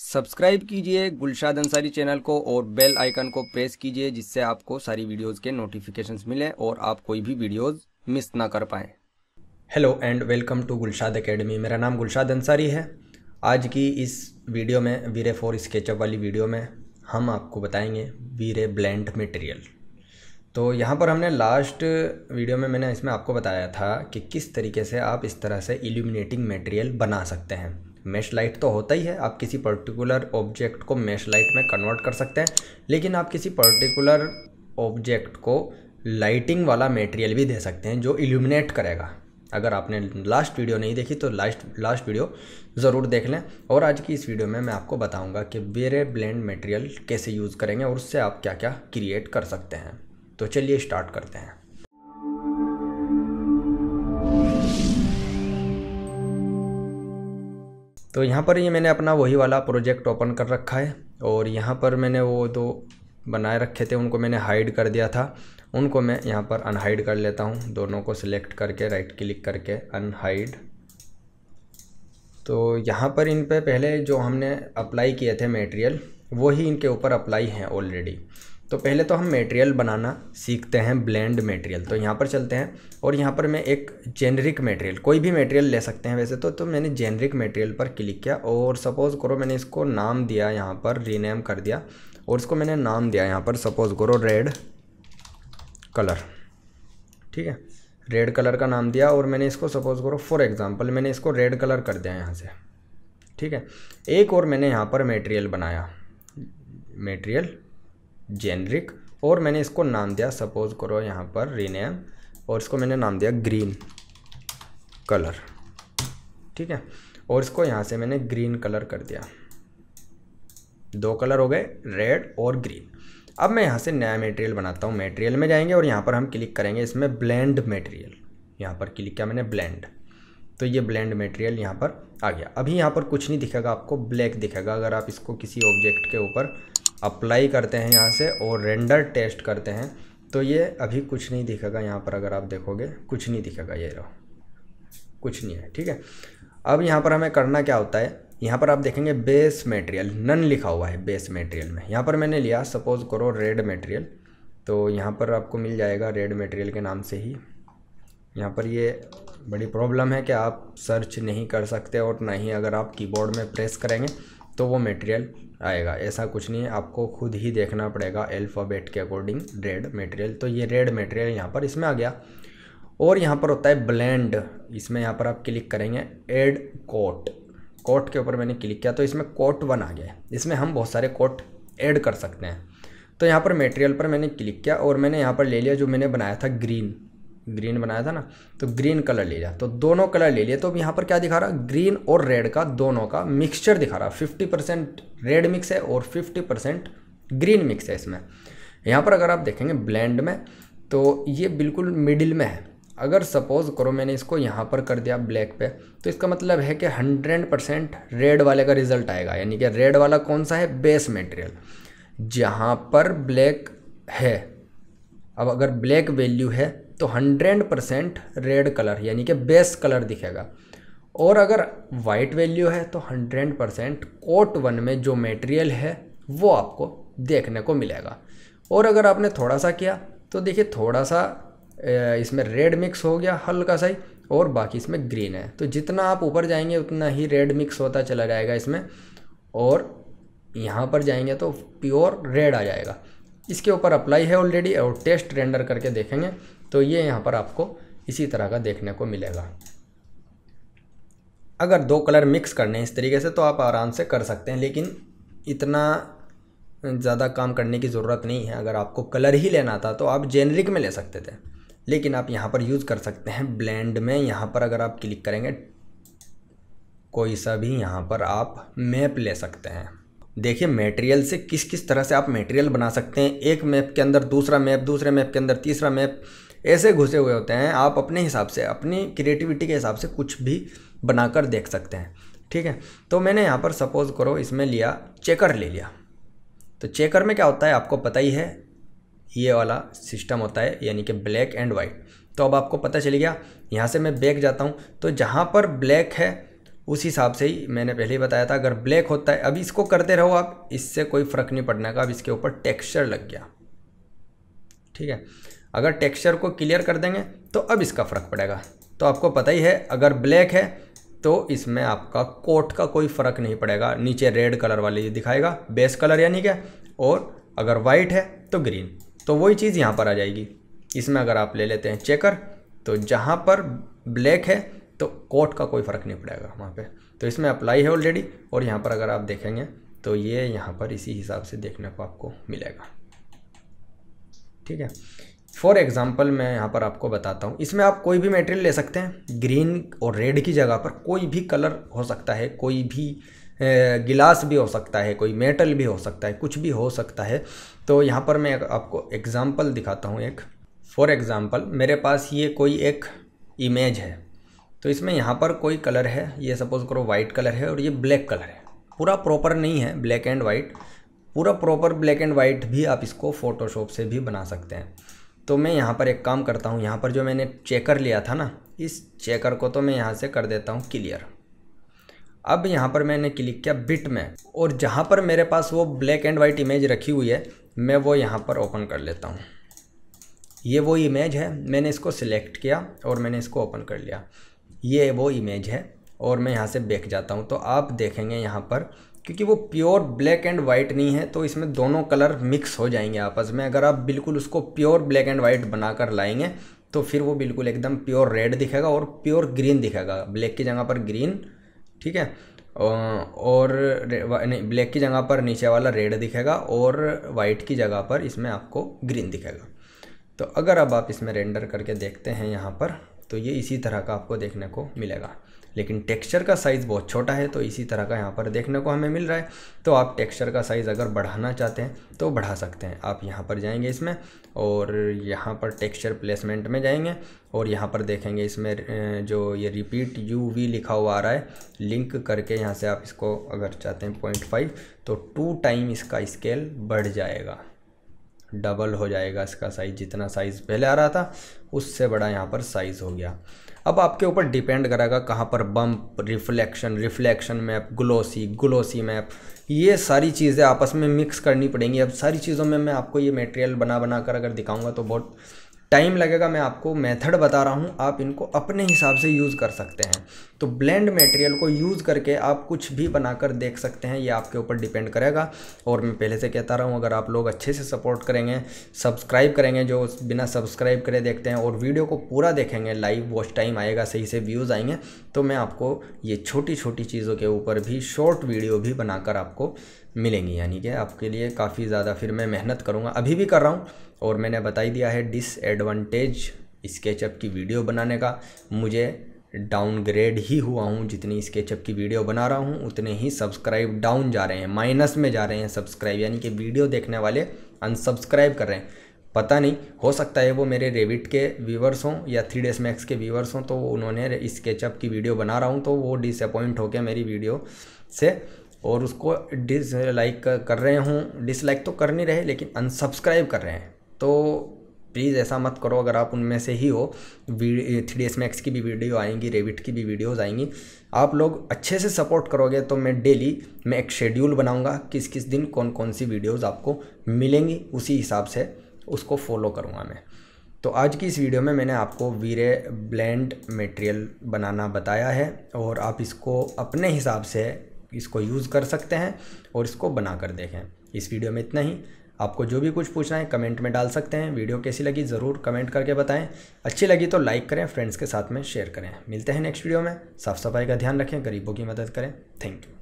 subscribe कीजिए Gulshad Ansari channel को और बेल आइकन को प्रेस कीजिए जिससे आपको सारी वीडियोस के नोटिफिकेशन मिले और आप कोई भी वीडियोस मिस ना कर पाएँ hello and welcome to Gulshad academy मेरा नाम गुलशाद अंसारी है आज की इस वीडियो में वीरे फोर स्केचअप वाली वीडियो में हम आपको बताएंगे वीरे ब्लेंड मटेरियल तो यहाँ पर हमने लास्ट वीडियो में मैंने इसमें आपको बताया था कि किस तरीके से आप इस तरह से इल्यूमिनेटिंग मटेरियल बना सकते हैं मैश लाइट तो होता ही है आप किसी पर्टिकुलर ऑब्जेक्ट को मैश लाइट में कन्वर्ट कर सकते हैं लेकिन आप किसी पर्टिकुलर ऑब्जेक्ट को लाइटिंग वाला मटेरियल भी दे सकते हैं जो इल्यूमिनेट करेगा अगर आपने लास्ट वीडियो नहीं देखी तो लास्ट लास्ट वीडियो ज़रूर देख लें और आज की इस वीडियो में मैं आपको बताऊंगा कि वेरे ब्लेंड मटेरियल कैसे यूज़ करेंगे और उससे आप क्या क्या क्रिएट कर सकते हैं तो चलिए स्टार्ट करते हैं तो यहाँ पर ये मैंने अपना वही वाला प्रोजेक्ट ओपन कर रखा है और यहाँ पर मैंने वो दो बनाए रखे थे उनको मैंने हाइड कर दिया था उनको मैं यहाँ पर अनहाइड कर लेता हूँ दोनों को सिलेक्ट करके राइट क्लिक करके अनहाइड तो यहाँ पर इन पर पहले जो हमने अप्लाई किए थे मटेरियल वही इनके ऊपर अप्लाई हैं ऑलरेडी तो पहले तो हम मटेरियल बनाना सीखते हैं ब्लेंड मटेरियल तो यहाँ पर चलते हैं और यहाँ पर मैं एक जेनरिक मटेरियल कोई भी मटेरियल ले सकते हैं वैसे तो तो मैंने जेनरिक मटेरियल पर क्लिक किया और सपोज़ करो मैंने इसको नाम दिया यहाँ पर रीनेम कर दिया और इसको मैंने नाम दिया यहाँ पर सपोज़ करो रेड कलर ठीक है रेड कलर का नाम दिया और मैंने इसको सपोज़ करो फॉर एग्ज़ाम्पल मैंने इसको रेड कलर कर दिया यहाँ से ठीक है एक और मैंने यहाँ पर मेटेरियल बनाया मेटेरियल जेनरिक और मैंने इसको नाम दिया सपोज करो यहाँ पर रीनेम और इसको मैंने नाम दिया ग्रीन कलर ठीक है और इसको यहाँ से मैंने ग्रीन कलर कर दिया दो कलर हो गए रेड और ग्रीन अब मैं यहाँ से नया मटेरियल बनाता हूँ मटेरियल में जाएंगे और यहाँ पर हम क्लिक करेंगे इसमें ब्लेंड मटेरियल यहाँ पर क्लिक किया मैंने ब्लेंड तो ये ब्लेंड मटेरियल यहाँ पर आ गया अभी यहाँ पर कुछ नहीं दिखेगा आपको ब्लैक दिखेगा अगर आप इसको किसी ऑब्जेक्ट के ऊपर अप्लाई करते हैं यहाँ से और रेंडर टेस्ट करते हैं तो ये अभी कुछ नहीं दिखेगा यहाँ पर अगर आप देखोगे कुछ नहीं दिखेगा ये रहो कुछ नहीं है ठीक है अब यहाँ पर हमें करना क्या होता है यहाँ पर आप देखेंगे बेस मटेरियल नन लिखा हुआ है बेस मटेरियल में यहाँ पर मैंने लिया सपोज़ करो रेड मटेरियल तो यहाँ पर आपको मिल जाएगा रेड मटेरियल के नाम से ही यहाँ पर ये बड़ी प्रॉब्लम है कि आप सर्च नहीं कर सकते और ना ही अगर आप कीबोर्ड में प्रेस करेंगे तो वो मटेरियल आएगा ऐसा कुछ नहीं है आपको खुद ही देखना पड़ेगा एल्फ़ाबेट के अकॉर्डिंग रेड मटेरियल तो ये रेड मटेरियल यहाँ पर इसमें आ गया और यहाँ पर होता है ब्लेंड इसमें यहाँ पर आप क्लिक करेंगे एड कोट कोट के ऊपर मैंने क्लिक किया तो इसमें कोट वन आ गया इसमें हम बहुत सारे कोट ऐड कर सकते हैं तो यहाँ पर मटेरियल पर मैंने क्लिक किया और मैंने यहाँ पर ले लिया जो मैंने बनाया था ग्रीन ग्रीन बनाया था ना तो ग्रीन कलर ले लिया तो दोनों कलर ले लिए तो अब यहाँ पर क्या दिखा रहा ग्रीन और रेड का दोनों का मिक्सचर दिखा रहा फिफ्टी परसेंट रेड मिक्स है और फिफ्टी परसेंट ग्रीन मिक्स है इसमें यहाँ पर अगर आप देखेंगे ब्लेंड में तो ये बिल्कुल मिडिल में है अगर सपोज़ करो मैंने इसको यहाँ पर कर दिया ब्लैक पे तो इसका मतलब है कि हंड्रेड परसेंट रेड वाले का रिजल्ट आएगा यानी कि रेड वाला कौन सा है बेस मटेरियल जहाँ पर ब्लैक है अब अगर ब्लैक वैल्यू है तो 100 परसेंट रेड कलर यानी कि बेस कलर दिखेगा और अगर वाइट वैल्यू है तो 100 परसेंट कोट वन में जो मटेरियल है वो आपको देखने को मिलेगा और अगर आपने थोड़ा सा किया तो देखिए थोड़ा सा इसमें रेड मिक्स हो गया हल्का सा ही और बाकी इसमें ग्रीन है तो जितना आप ऊपर जाएंगे उतना ही रेड मिक्स होता चला जाएगा इसमें और यहाँ पर जाएंगे तो प्योर रेड आ जाएगा इसके ऊपर अप्लाई है ऑलरेडी और टेस्ट रेंडर करके देखेंगे तो ये यहाँ पर आपको इसी तरह का देखने को मिलेगा अगर दो कलर मिक्स करने हैं इस तरीके से तो आप आराम से कर सकते हैं लेकिन इतना ज़्यादा काम करने की ज़रूरत नहीं है अगर आपको कलर ही लेना था तो आप जेनरिक में ले सकते थे लेकिन आप यहाँ पर यूज़ कर सकते हैं ब्लेंड में यहाँ पर अगर आप क्लिक करेंगे कोई सा भी यहाँ पर आप मैप ले सकते हैं देखिए मटेरियल से किस किस तरह से आप मटेरियल बना सकते हैं एक मैप के अंदर दूसरा मैप दूसरे मैप के अंदर तीसरा मैप ऐसे घुसे हुए होते हैं आप अपने हिसाब से अपनी क्रिएटिविटी के हिसाब से कुछ भी बनाकर देख सकते हैं ठीक है तो मैंने यहाँ पर सपोज़ करो इसमें लिया चेकर ले लिया तो चेकर में क्या होता है आपको पता ही है ये वाला सिस्टम होता है यानी कि ब्लैक एंड वाइट तो अब आपको पता चल गया यहाँ से मैं बैक जाता हूँ तो जहाँ पर ब्लैक है उस हिसाब से ही मैंने पहले ही बताया था अगर ब्लैक होता है अब इसको करते रहो आप इससे कोई फ़र्क नहीं पड़ने का अब इसके ऊपर टेक्सचर लग गया ठीक है अगर टेक्सचर को क्लियर कर देंगे तो अब इसका फ़र्क पड़ेगा तो आपको पता ही है अगर ब्लैक है तो इसमें आपका कोट का कोई फ़र्क नहीं पड़ेगा नीचे रेड कलर वाले ये दिखाएगा बेस कलर यानी क्या और अगर वाइट है तो ग्रीन तो वही चीज़ यहाँ पर आ जाएगी इसमें अगर आप ले लेते हैं चेकर तो जहाँ पर ब्लैक है तो कोट का कोई फ़र्क नहीं पड़ेगा वहाँ पर तो इसमें अप्लाई है ऑलरेडी और यहाँ पर अगर आप देखेंगे तो ये यहाँ पर इसी हिसाब से देखने को आपको मिलेगा ठीक है फॉर एग्ज़ाम्पल मैं यहाँ पर आपको बताता हूँ इसमें आप कोई भी मटेरियल ले सकते हैं ग्रीन और रेड की जगह पर कोई भी कलर हो सकता है कोई भी गिलास भी हो सकता है कोई मेटल भी हो सकता है कुछ भी हो सकता है तो यहाँ पर मैं आपको एग्ज़ाम्पल दिखाता हूँ एक फॉर एग्ज़ाम्पल मेरे पास ये कोई एक इमेज है तो इसमें यहाँ पर कोई कलर है ये सपोज़ करो वाइट कलर है और ये ब्लैक कलर है पूरा प्रॉपर नहीं है ब्लैक एंड वाइट पूरा प्रॉपर ब्लैक एंड वाइट भी आप इसको फ़ोटोशॉप से भी बना सकते हैं तो मैं यहाँ पर एक काम करता हूँ यहाँ पर जो मैंने चेकर लिया था ना इस चेकर को तो मैं यहाँ से कर देता हूँ क्लियर अब यहाँ पर मैंने क्लिक किया बिट में और जहाँ पर मेरे पास वो ब्लैक एंड वाइट इमेज रखी हुई है मैं वो यहाँ पर ओपन कर लेता हूँ ये वो इमेज है मैंने इसको सिलेक्ट किया और मैंने इसको ओपन कर लिया ये वो इमेज है और मैं यहाँ से बैक जाता हूँ तो आप देखेंगे यहाँ पर क्योंकि वो प्योर ब्लैक एंड वाइट नहीं है तो इसमें दोनों कलर मिक्स हो जाएंगे आपस में अगर आप बिल्कुल उसको प्योर ब्लैक एंड वाइट बनाकर लाएंगे तो फिर वो बिल्कुल एकदम प्योर रेड दिखेगा और प्योर ग्रीन दिखेगा ब्लैक की जगह पर ग्रीन ठीक है और ब्लैक की जगह पर नीचे वाला रेड दिखेगा और वाइट की जगह पर इसमें आपको ग्रीन दिखेगा तो अगर अब आप इसमें रेंडर करके देखते हैं यहाँ पर तो ये इसी तरह का आपको देखने को मिलेगा लेकिन टेक्सचर का साइज़ बहुत छोटा है तो इसी तरह का यहाँ पर देखने को हमें मिल रहा है तो आप टेक्सचर का साइज़ अगर बढ़ाना चाहते हैं तो बढ़ा सकते हैं आप यहाँ पर जाएंगे इसमें और यहाँ पर टेक्सचर प्लेसमेंट में जाएंगे और यहाँ पर देखेंगे इसमें जो ये रिपीट यू वी लिखा हुआ आ रहा है लिंक करके यहाँ से आप इसको अगर चाहते हैं पॉइंट फाइव तो टू टाइम इसका स्केल बढ़ जाएगा डबल हो जाएगा इसका साइज़ जितना साइज़ पहले आ रहा था उससे बड़ा यहाँ पर साइज़ हो गया अब आपके ऊपर डिपेंड करेगा कहाँ पर bump reflection reflection map glossy glossy map ये सारी चीज़ें आपस में मिक्स करनी पड़ेंगी अब सारी चीज़ों में मैं आपको ये मटेरियल बना बना कर अगर दिखाऊंगा तो बहुत टाइम लगेगा मैं आपको मेथड बता रहा हूँ आप इनको अपने हिसाब से यूज़ कर सकते हैं तो ब्लेंड मटेरियल को यूज़ करके आप कुछ भी बनाकर देख सकते हैं ये आपके ऊपर डिपेंड करेगा और मैं पहले से कहता रहा हूँ अगर आप लोग अच्छे से सपोर्ट करेंगे सब्सक्राइब करेंगे जो बिना सब्सक्राइब करे देखते हैं और वीडियो को पूरा देखेंगे लाइव वॉच टाइम आएगा सही से व्यूज़ आएंगे तो मैं आपको ये छोटी छोटी चीज़ों के ऊपर भी शॉर्ट वीडियो भी बनाकर आपको मिलेंगी यानी कि आपके लिए काफ़ी ज़्यादा फिर मैं मेहनत करूँगा अभी भी कर रहा हूँ और मैंने बताई दिया है डिसएडवांटेज स्केचअप की वीडियो बनाने का मुझे डाउनग्रेड ही हुआ हूँ जितनी स्केचअप की वीडियो बना रहा हूँ उतने ही सब्सक्राइब डाउन जा रहे हैं माइनस में जा रहे हैं सब्सक्राइब यानी कि वीडियो देखने वाले अनसब्सक्राइब कर रहे हैं पता नहीं हो सकता है वो मेरे रेविट के व्यूवर्स हों या थ्री डेस मैक्स के व्यूवर्स हों तो उन्होंने स्केचअप की वीडियो बना रहा हूँ तो वो डिसअपॉइंट होकर मेरी वीडियो से और उसको डिस लाइक कर रहे हूँ डिसलाइक तो कर नहीं रहे लेकिन अनसब्सक्राइब कर रहे हैं तो प्लीज़ ऐसा मत करो अगर आप उनमें से ही हो थ्री एस मैक्स की भी वीडियो आएंगी रेविट की भी वीडियोज़ आएंगी आप लोग अच्छे से सपोर्ट करोगे तो मैं डेली मैं एक शेड्यूल बनाऊंगा किस किस दिन कौन कौन सी वीडियोज़ आपको मिलेंगी उसी हिसाब से उसको फॉलो करूँगा मैं तो आज की इस वीडियो में मैंने आपको वीरे ब्लेंड मटेरियल बनाना बताया है और आप इसको अपने हिसाब से इसको यूज़ कर सकते हैं और इसको बना कर देखें इस वीडियो में इतना ही आपको जो भी कुछ पूछना है कमेंट में डाल सकते हैं वीडियो कैसी लगी ज़रूर कमेंट करके बताएं अच्छी लगी तो लाइक करें फ्रेंड्स के साथ में शेयर करें मिलते हैं नेक्स्ट वीडियो में साफ़ सफाई का ध्यान रखें गरीबों की मदद करें थैंक यू